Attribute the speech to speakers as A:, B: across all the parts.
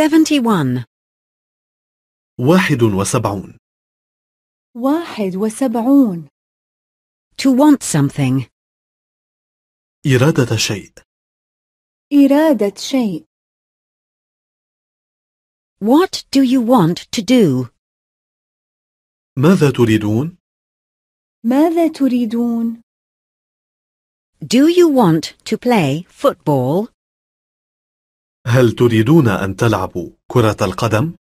A: 71 واحد وسبعون واحد وسبعون To want something
B: إرادة شيء
A: إرادة شيء What do you want to do?
B: ماذا تريدون؟
A: ماذا تريدون؟ Do you want to play football?
B: هل تريدون أن تلعبوا كرة القدم؟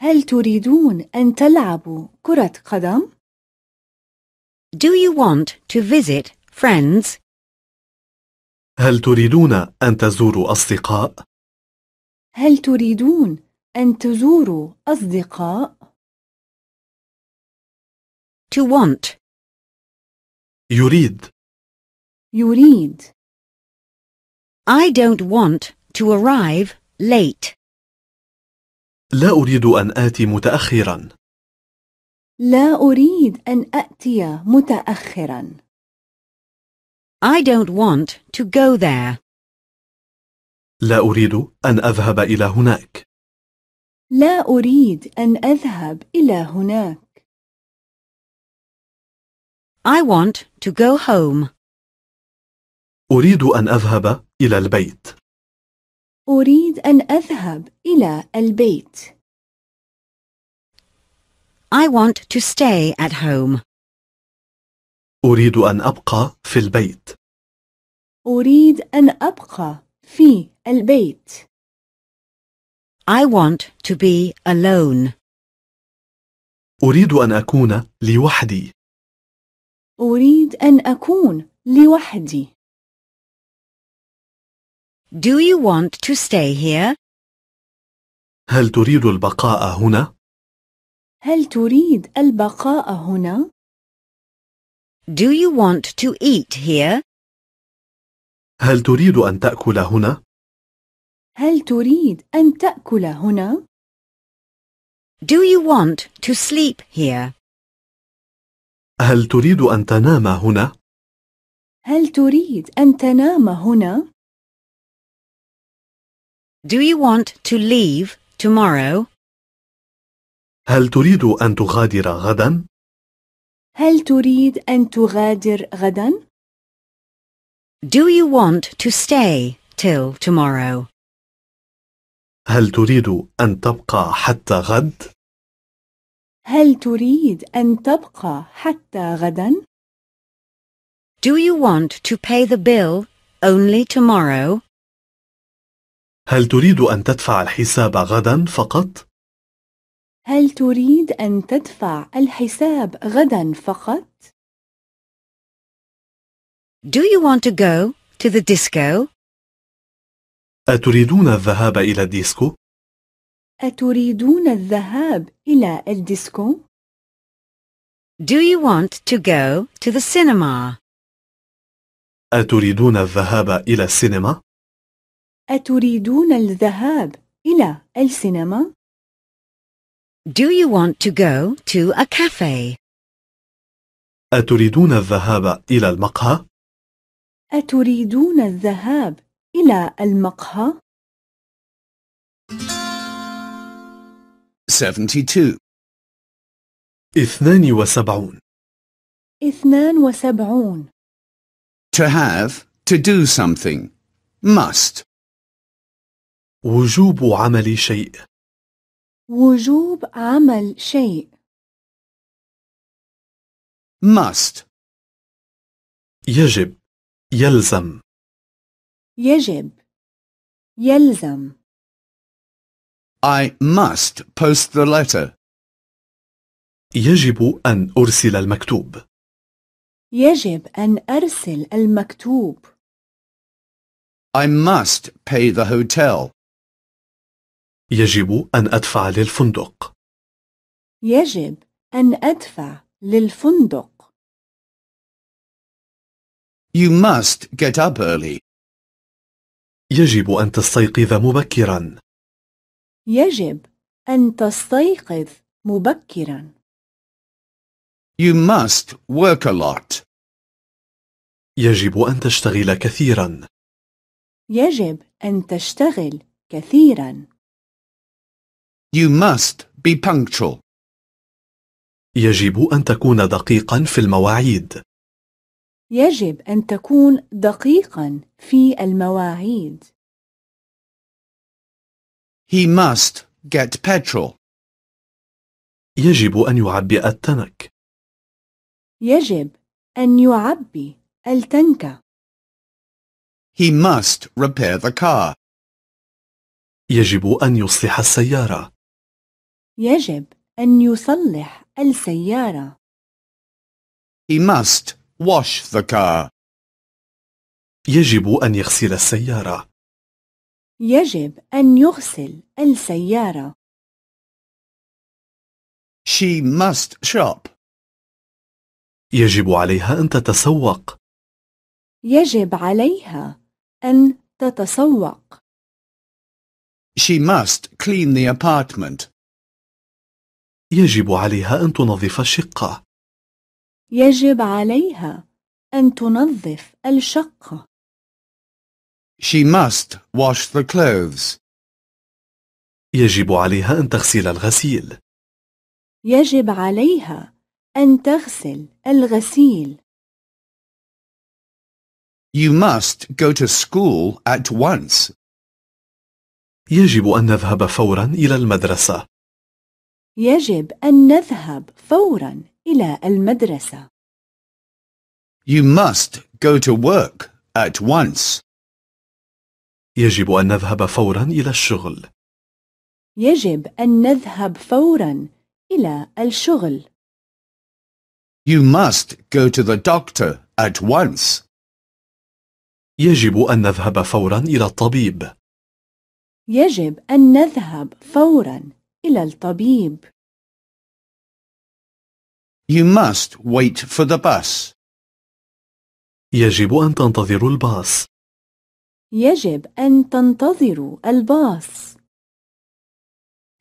A: هل تريدون أن تلعبوا كرة قدم؟ Do you want to visit friends?
B: هل تريدون أن تزوروا أصدقاء؟
A: هل تريدون أن تزوروا أصدقاء؟
B: To want يريد
A: يريد I don't want To arrive
B: late. لا أريد أن آتي متأخرا.
A: لا أريد أن آتي متأخرا. I don't want to go there.
B: لا أريد أن أذهب إلى هناك.
A: لا أريد أن أذهب إلى هناك. I want to go home.
B: أريد أن أذهب إلى البيت.
A: أريد أن أذهب إلى البيت. I want to stay at home.
B: أريد أن أبقى في البيت.
A: أريد أن أبقى في البيت. I want to be alone.
B: أريد أن أكون لوحدي.
A: أريد أن أكون لوحدي. Do you want to stay here?
B: هل تريد البقاء هنا؟
A: هل تريد البقاء هنا؟ Do you want to eat here?
B: هل تريد أن تأكل هنا؟
A: هل تريد أن تأكل هنا؟ Do you want to sleep
B: here? هل تريد أن تنام هنا؟
A: هل تريد أن تنام هنا؟ Do you want to leave tomorrow?
B: هل تريد أن تغادر غدا؟
A: هل تريد أن تغادر غدا؟ Do you want to stay till tomorrow?
B: هل تريد أن تبقى حتى غد؟
A: هل تريد أن تبقى حتى غدا؟ Do you want to pay the bill only tomorrow?
B: هل تريد أن تدفع الحساب غدا فقط؟
A: هل تريد أن تدفع الحساب غدا فقط؟ Do you want to go to the disco?
B: أتريدون الذهاب إلى الديسكو؟
A: أتريدون الذهاب إلى الديسكو؟ Do you want to go to the cinema?
B: أتريدون الذهاب إلى السينما؟
A: أتريدون الذهاب إلى السينما؟ Do you want to go to a cafe?
B: أتريدون الذهاب إلى المقهى؟
A: أتريدون الذهاب إلى المقهى؟
B: 72 اثنان وسبعون
A: اثنان وسبعون
B: To have, to do something, must وجوب عمل شيء
A: وجوب عمل شيء
B: must يجب يلزم
A: يجب يلزم
B: I must post the letter يجب أن أرسل المكتوب
A: يجب أن أرسل المكتوب
B: I must pay the hotel يجب أن أدفع للفندق
A: يجب أن أدفع للفندق
B: You must get up early. يجب أن تستيقظ مبكرا.
A: يجب أن تستيقظ مبكرا.
B: You must work a lot. يجب أن تشتغل كثيرا.
A: يجب أن تشتغل كثيرا.
B: You must be punctual. يجب أن تكون دقيقا في المواعيد.
A: يجب أن تكون دقيقا في المواعيد.
B: He must get petrol. يجب أن يعبئ التنك.
A: يجب أن يعبي التنك.
B: He must repair the car. يجب أن يصلح السيارة.
A: يجب أن يصلح السيارة.
B: He must wash the car. يجب أن يغسل السيارة.
A: يجب أن يغسل السيارة.
B: She must shop. يجب عليها أن تتسوق.
A: يجب عليها أن تتسوق.
B: She must clean the apartment. يجب عليها أن تنظف الشقة.
A: يجب عليها أن تنظف الشقة.
B: She must wash the clothes. يجب عليها أن تغسل الغسيل.
A: يجب عليها أن تغسل الغسيل.
B: You must go to school at once. يجب أن نذهب فورا إلى المدرسة.
A: يجب أن نذهب فورا إلى المدرسة.
B: You must go to work at once. يجب أن نذهب فورا إلى الشغل.
A: يجب أن نذهب فورا إلى الشغل.
B: You must go to the doctor at once. يجب أن نذهب فورا إلى الطبيب.
A: يجب أن نذهب فوراً إلى الطبيب.
B: You must wait for the bus. يجب أن تنتظروا الباص.
A: يجب أن تنتظروا الباص.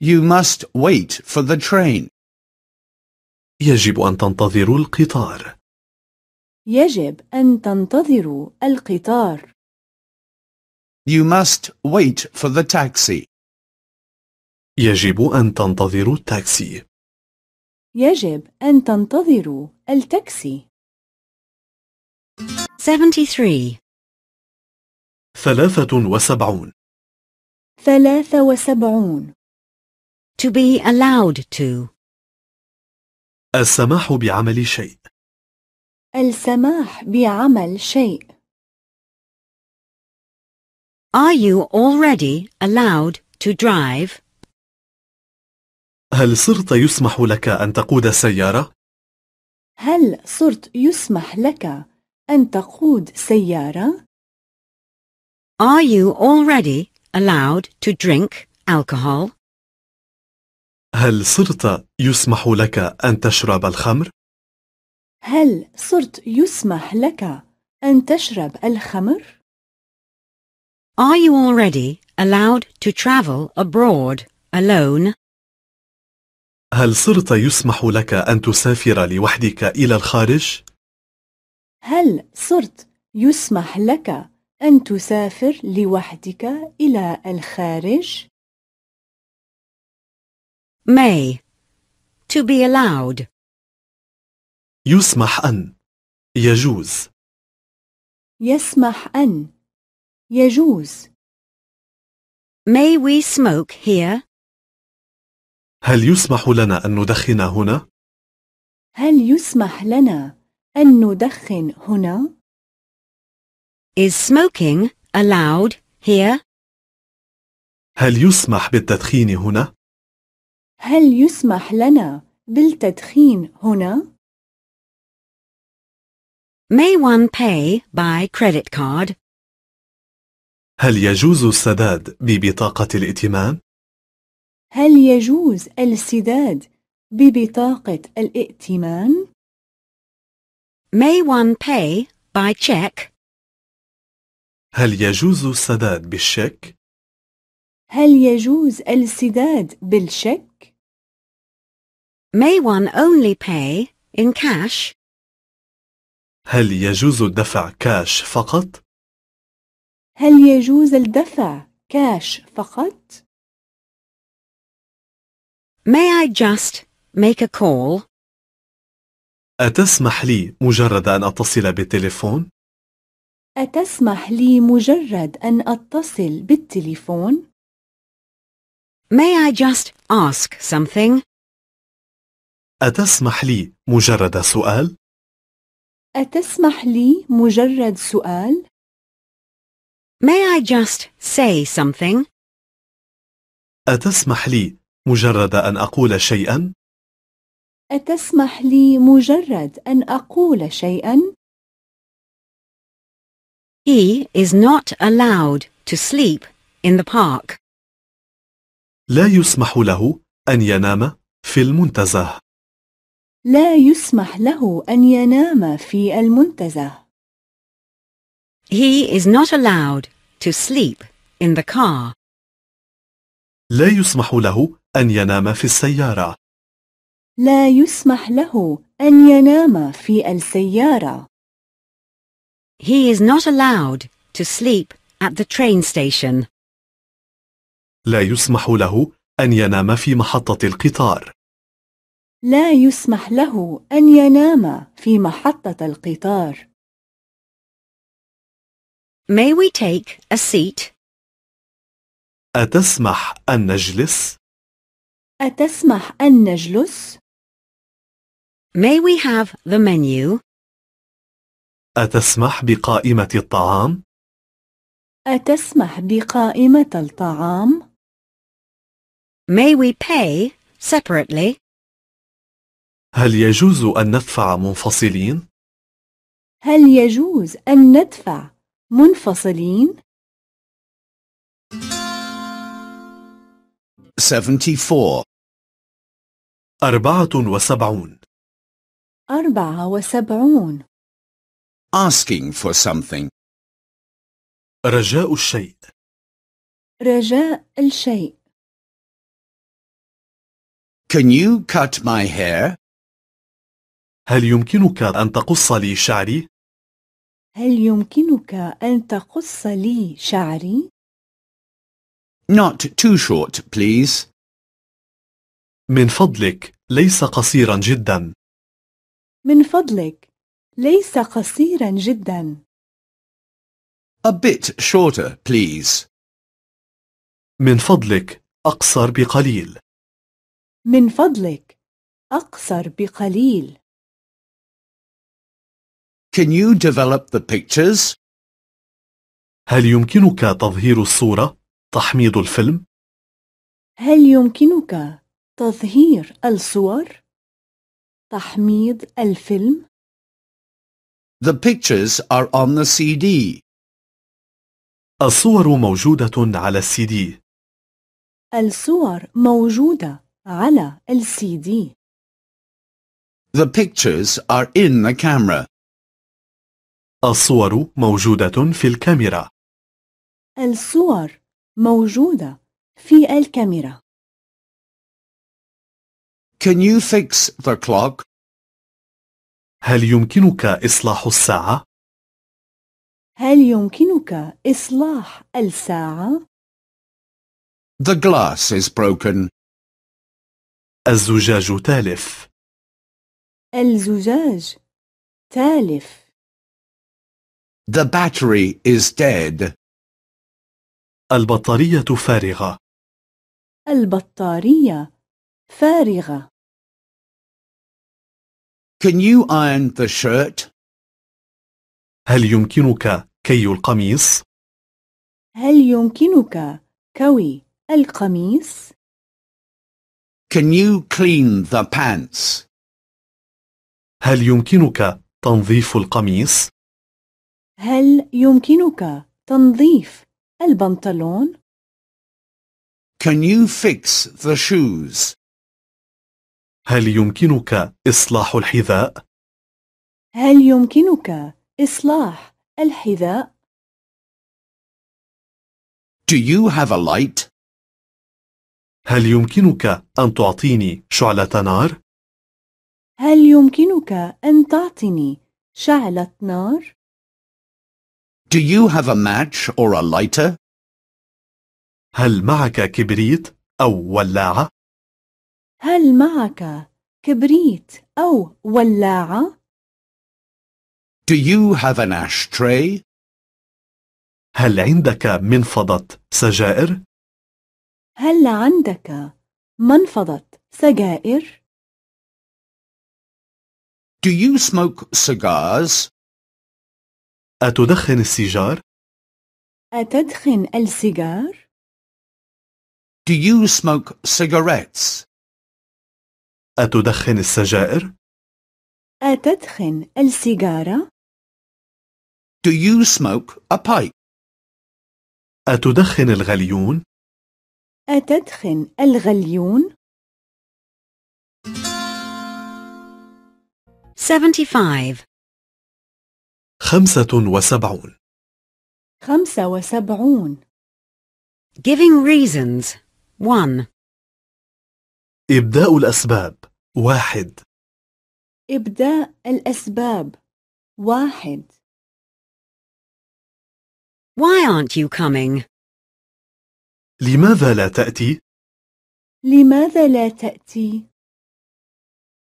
B: You must wait for the train. يجب أن تنتظروا القطار.
A: يجب أن تنتظروا القطار.
B: You must wait for the taxi. يجب أن تنتظروا التاكسي.
A: يجب أن تنتظروا التاكسي. 73 73 To be allowed to
B: السماح بعمل شيء
A: السماح بعمل شيء Are you already allowed to drive?
B: هل صرت يسمح لك أن تقود سيارة؟
A: هل صرت يسمح لك أن تقود سيارة؟ Are you already allowed to drink alcohol?
B: هل صرت يسمح لك أن تشرب الخمر؟
A: هل صرت يسمح لك أن تشرب الخمر؟ Are you already allowed to travel abroad alone?
B: هل صرت يسمح لك أن تسافر لوحدك إلى الخارج؟
A: هل صرت يسمح لك أن تسافر لوحدك إلى الخارج؟ may to be allowed
B: يسمح أن يجوز
A: يسمح أن يجوز May we smoke here?
B: هل يسمح لنا أن ندخن هنا؟
A: هل يسمح لنا أن ندخن هنا؟ Is smoking allowed here?
B: هل يسمح بالتدخين هنا؟
A: هل يسمح لنا بالتدخين هنا؟ May one pay by credit card?
B: هل يجوز السداد ببطاقة الائتمان؟
A: هل يجوز السداد ببطاقة الائتمان؟ May one pay by check?
B: هل يجوز السداد بالشيك؟
A: هل يجوز السداد بالشيك؟ May one only pay in cash?
B: هل يجوز الدفع كاش فقط؟
A: هل يجوز الدفع كاش فقط؟ May I just make a call?
B: أتسمح لي مجرد أن أتصل بالتليفون؟
A: أتسمح لي مجرد أن أتصل بالتليفون؟ May I just ask something?
B: أتسمح لي مجرد سؤال؟
A: أتسمح لي مجرد سؤال؟ May I just say something?
B: أتسمح لي مجرد أن أقول شيئا؟
A: أتسمح لي مجرد أن أقول شيئا؟ He is not allowed to sleep in the park.
B: لا يسمح له أن ينام في المنتزه.
A: لا يسمح له أن ينام في المنتزه. He is not allowed to sleep in the car.
B: لا يسمح له أن ينام في السيارة
A: لا يسمح له أن ينام في السيارة He is not allowed to sleep at the train station.
B: لا يسمح له أن ينام في محطة القطار.
A: لا يسمح له أن ينام في محطة القطار. May we take a seat?
B: أتسمح أن نجلس؟
A: أتسمح أن نجلس؟ May we have the menu?
B: أتسمح بقائمة الطعام؟
A: أتسمح بقائمة الطعام؟ May we pay separately?
B: هل يجوز أن ندفع منفصلين؟
A: هل يجوز أن ندفع منفصلين؟
B: 74 أربعة وسبعون
A: أربعة وسبعون
B: Asking for something رجاء الشيء
A: رجاء الشيء
B: Can you cut my hair? هل يمكنك أن تقص لي شعري؟
A: هل يمكنك أن تقص لي شعري؟
B: Not too short, please. من فضلك ليس قصيرا جدا
A: من فضلك ليس قصيرا جدا
B: A bit shorter please من فضلك أقصر بقليل
A: من فضلك أقصر بقليل
B: Can you develop the pictures? هل يمكنك تظهير الصورة؟ تحميض الفيلم؟
A: هل يمكنك تظهير الصور تحميض الفيلم
B: The pictures are on the CD. الصور موجودة على السي دي.
A: الصور موجودة على السي دي.
B: The pictures are in the camera. الصور موجودة في الكاميرا.
A: الصور موجودة في الكاميرا.
B: Can you fix the clock? هل يمكنك إصلاح الساعة؟
A: هل يمكنك إصلاح الساعة؟
B: The glass is broken. الزجاج تالف.
A: الزجاج تالف.
B: The battery is dead. البطارية فارغة.
A: البطارية فارغة.
B: Can you iron the shirt? هل يمكنك كي القميص؟
A: هل يمكنك كوي القميص؟
B: Can you clean the pants? هل يمكنك تنظيف القميص؟
A: هل يمكنك تنظيف البنطلون؟
B: Can you fix the shoes? هل يمكنك إصلاح الحذاء؟
A: هل يمكنك إصلاح الحذاء؟
B: Do you have a light? هل يمكنك أن تعطيني شعلة نار؟
A: هل يمكنك أن تعطيني شعلة نار؟
B: Do you have a match or a lighter? هل معك كبريت أو ولاعة؟
A: هل معك كبريت أو ولاعة؟
B: Do you have an ashtray? هل عندك منفضة سجائر؟
A: هل عندك منفضة سجائر؟
B: Do you smoke cigars? أتدخن السيجار؟
A: أتدخن السيجار؟
B: Do you smoke cigarettes? أتدخن السجائر؟
A: أتدخن السيجارة؟
B: Do you smoke a pipe? أتدخن الغليون؟
A: أتدخن الغليون؟ 75
B: خمسة وسبعون
A: خمسة وسبعون Giving reasons 1
B: إبداء الأسباب واحد
A: إبداء الأسباب واحد Why aren't you coming?
B: لماذا لا تأتي؟
A: لماذا لا تأتي؟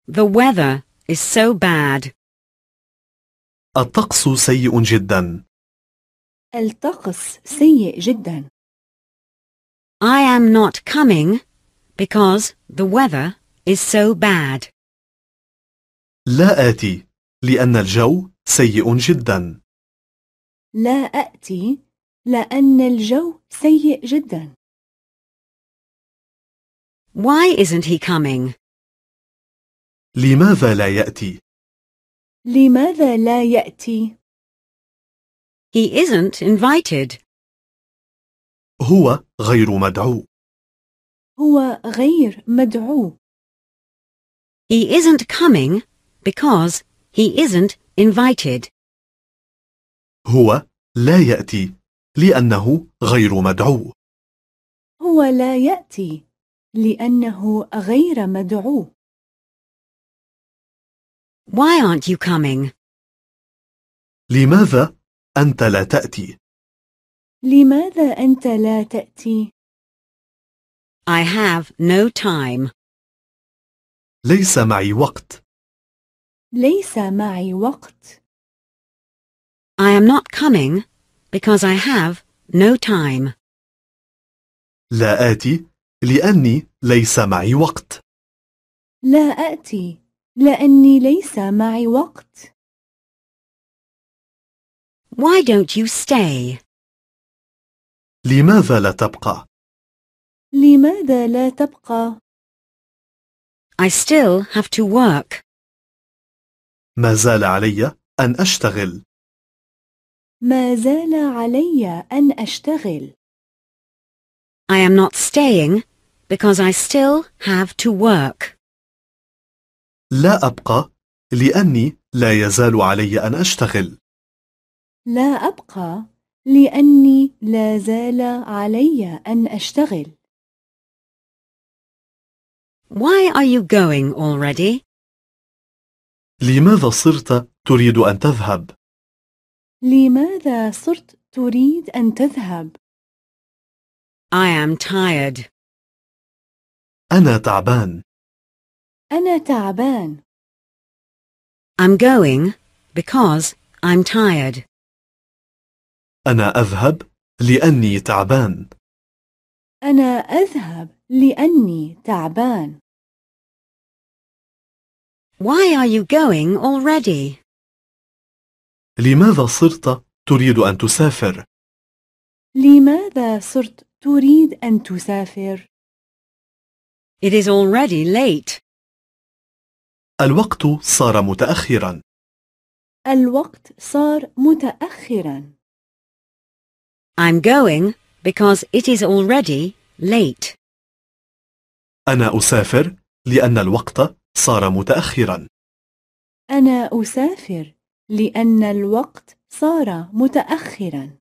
A: The weather is so bad.
B: الطقس سيء جدا.
A: الطقس سيء جدا. I am not coming because the weather is so bad.
B: لا آتي لأن الجو سيء جدا.
A: لا آتي لأن الجو سيء جدا. Why isn't he coming?
B: لماذا لا يأتي؟
A: لماذا لا يأتي؟ He isn't invited.
B: هو غير مدعو.
A: هو غير مدعو. He isn't coming because he isn't invited.
B: هو لا يأتي لأنه غير مدعو.
A: هو لا يأتي لأنه غير مدعو. Why aren't you coming?
B: لماذا أنت لا تأتي؟
A: لماذا أنت لا تأتي؟ I have no time.
B: ليس معي وقت.
A: ليس معي وقت. I am not coming because I have no time.
B: لا آتي لأني ليس معي وقت.
A: لا آتي لأني ليس معي وقت. Why don't you stay?
B: لماذا لا تبقى؟
A: لماذا لا تبقى؟ I still have to work.
B: ما زال علي أن أشتغل.
A: ما زال علي أن أشتغل. I am not staying because I still have to work.
B: لا أبقى لأني لا يزال علي أن أشتغل.
A: لا أبقى لأني لا زال علي أن أشتغل. Why are you going already?
B: لماذا صرت تريد أن تذهب؟
A: لماذا صرت تريد أن تذهب؟ I am tired.
B: أنا تعبان.
A: أنا تعبان. I'm going because I'm tired.
B: أنا أذهب لأني تعبان.
A: أنا أذهب لأني تعبان. Why are you going already?
B: لماذا صرت تريد أن تسافر؟
A: لماذا صرت تريد أن تسافر؟ It is already late.
B: الوقت صار متأخرا.
A: الوقت صار متأخرا. I'm going because it is already late.
B: أنا أسافر لأن الوقت صار متأخرا
A: أنا أسافر لأن الوقت صار متأخرا